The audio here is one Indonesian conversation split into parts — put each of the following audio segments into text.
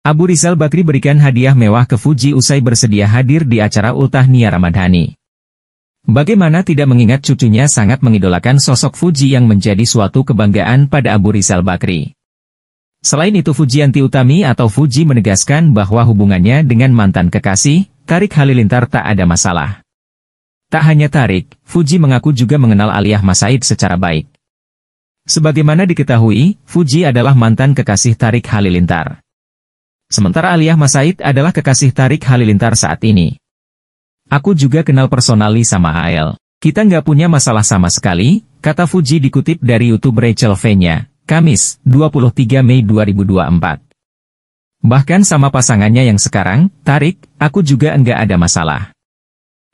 Abu Rizal Bakri berikan hadiah mewah ke Fuji usai bersedia hadir di acara ultah Nia Ramadhani. Bagaimana tidak mengingat cucunya sangat mengidolakan sosok Fuji yang menjadi suatu kebanggaan pada Abu Rizal Bakri. Selain itu Fuji Fujianti Utami atau Fuji menegaskan bahwa hubungannya dengan mantan kekasih, Tarik Halilintar tak ada masalah. Tak hanya Tarik, Fuji mengaku juga mengenal Aliyah Masaid secara baik. Sebagaimana diketahui, Fuji adalah mantan kekasih Tarik Halilintar. Sementara Aliyah Masaid adalah kekasih Tarik Halilintar saat ini. Aku juga kenal personali sama AL. Kita nggak punya masalah sama sekali, kata Fuji dikutip dari YouTube Rachel Venya, Kamis, 23 Mei 2024. Bahkan sama pasangannya yang sekarang, Tarik, aku juga enggak ada masalah.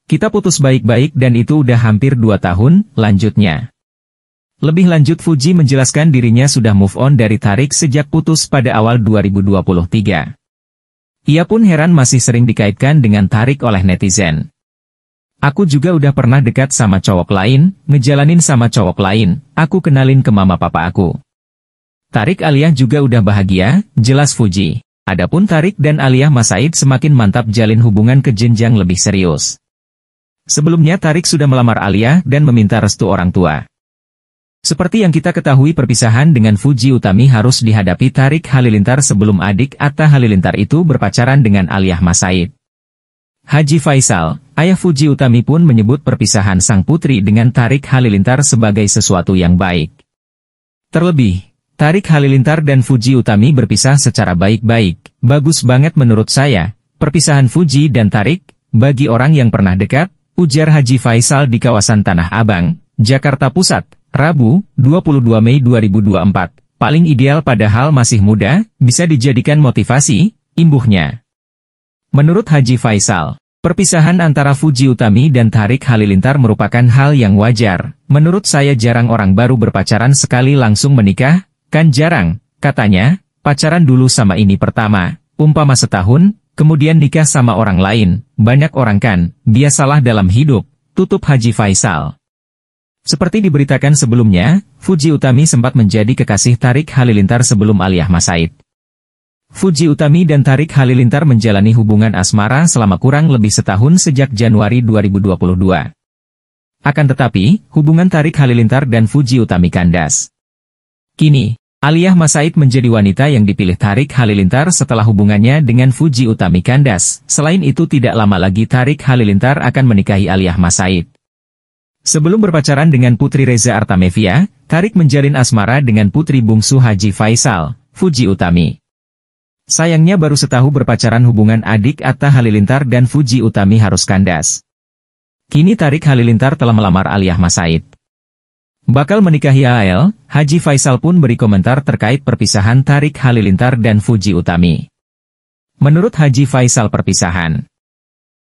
Kita putus baik-baik dan itu udah hampir 2 tahun, lanjutnya. Lebih lanjut Fuji menjelaskan dirinya sudah move on dari Tarik sejak putus pada awal 2023. Ia pun heran masih sering dikaitkan dengan Tarik oleh netizen. Aku juga udah pernah dekat sama cowok lain, ngejalanin sama cowok lain, aku kenalin ke mama papa aku. Tarik Aliyah juga udah bahagia, jelas Fuji. Adapun Tarik dan Aliyah Masaid semakin mantap jalin hubungan ke jenjang lebih serius. Sebelumnya Tarik sudah melamar Aliyah dan meminta restu orang tua. Seperti yang kita ketahui perpisahan dengan Fuji Utami harus dihadapi Tarik Halilintar sebelum adik Atta Halilintar itu berpacaran dengan Aliyah Masaid. Haji Faisal, ayah Fuji Utami pun menyebut perpisahan sang putri dengan Tarik Halilintar sebagai sesuatu yang baik. Terlebih, Tarik Halilintar dan Fuji Utami berpisah secara baik-baik, bagus banget menurut saya, perpisahan Fuji dan Tarik, bagi orang yang pernah dekat, ujar Haji Faisal di kawasan Tanah Abang, Jakarta Pusat, Rabu, 22 Mei 2024, paling ideal padahal masih muda, bisa dijadikan motivasi, imbuhnya. Menurut Haji Faisal, perpisahan antara Fuji Utami dan Tarik Halilintar merupakan hal yang wajar. Menurut saya jarang orang baru berpacaran sekali langsung menikah, kan jarang, katanya, pacaran dulu sama ini pertama, umpama setahun, kemudian nikah sama orang lain, banyak orang kan, biasalah dalam hidup, tutup Haji Faisal. Seperti diberitakan sebelumnya, Fuji Utami sempat menjadi kekasih Tarik Halilintar sebelum Aliyah Masaid. Fuji Utami dan Tarik Halilintar menjalani hubungan asmara selama kurang lebih setahun sejak Januari 2022. Akan tetapi, hubungan Tarik Halilintar dan Fuji Utami kandas. Kini, Aliyah Masaid menjadi wanita yang dipilih Tarik Halilintar setelah hubungannya dengan Fuji Utami kandas. Selain itu tidak lama lagi Tarik Halilintar akan menikahi Aliyah Masaid. Sebelum berpacaran dengan Putri Reza Artamevia, Tarik menjalin asmara dengan Putri Bungsu Haji Faisal, Fuji Utami. Sayangnya baru setahu berpacaran hubungan adik Atta Halilintar dan Fuji Utami harus kandas. Kini Tarik Halilintar telah melamar Aliyah Masaid. Bakal menikahi AL, Haji Faisal pun beri komentar terkait perpisahan Tarik Halilintar dan Fuji Utami. Menurut Haji Faisal perpisahan,